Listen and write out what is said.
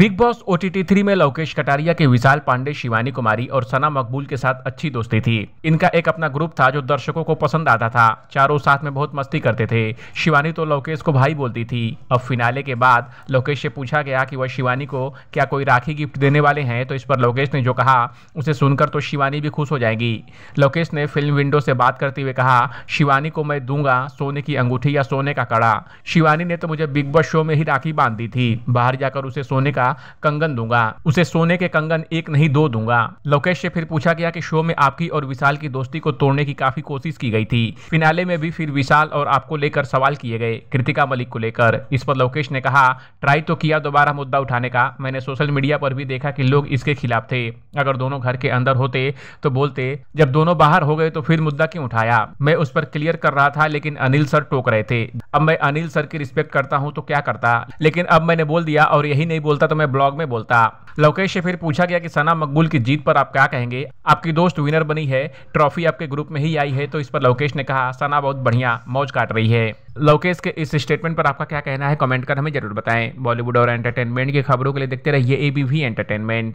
big Boss O T three में लोकेश कटारिया के विशाल पांडे शिवानी कुमारी और सना मकबूल के साथ अच्छी दोस्ती थी इनका एक अपना ग्रुप था जो दर्शकों को पसंद आता था चारों साथ में बहुत मस्ती करते थे शिवानी तो लोकेश को भाई बोलती थी अब फिनाले के बाद लोकेश से पूछा गया कि वह शिवानी को क्या कोई राखी गिफ्ट देने वाले हैं तो इस पर लोकेश ने जो कहा उसे सुनकर तो शिवानी भी खुश हो जाएगी लोकेश ने फिल्म विंडो से बात करते हुए कहा शिवानी को मैं दूंगा सोने की अंगूठी या सोने का कड़ा शिवानी ने तो मुझे बिग बॉस शो में ही राखी बांध दी थी बाहर जाकर उसे सोने का का कंगन दूंगा उसे सोने के कंगन एक नहीं दो दूंगा लोकेश से फिर पूछा गया कि शो में आपकी और विशाल की दोस्ती को तोड़ने की काफी कोशिश की गई थी फिनाले में भी फिर विशाल और आपको लेकर सवाल किए गए कृतिका मलिक को लेकर इस पर लोकेश ने कहा ट्राई तो किया दोबारा मुद्दा उठाने का मैंने सोशल मीडिया पर भी देखा कि लोग इसके खिलाफ थे अगर दोनों घर के अंदर होते तो बोलते जब दोनों बाहर हो गए तो फिर मुद्दा क्यों उठाया मैं उस पर क्लियर कर रहा था लेकिन अनिल सर टोक रहे थे अब मैं अनिल सर की रिस्पेक्ट करता हूँ तो क्या करता लेकिन अब मैंने बोल दिया और यही नहीं बोलता तो तो मैं ब्लॉग में बोलता लोकेश से फिर पूछा गया कि सना मकबूल की जीत पर आप क्या कहेंगे आपकी दोस्त विनर बनी है ट्रॉफी आपके ग्रुप में ही आई है तो इस पर लोकेश ने कहा सना बहुत बढ़िया मौज काट रही है लोकेश के इस स्टेटमेंट पर आपका क्या कहना है कमेंट कर हमें जरूर बताएं बॉलीवुड और एंटरटेनमेंट की खबरों के लिए देखते रहिए एबीवी एंटरटेनमेंट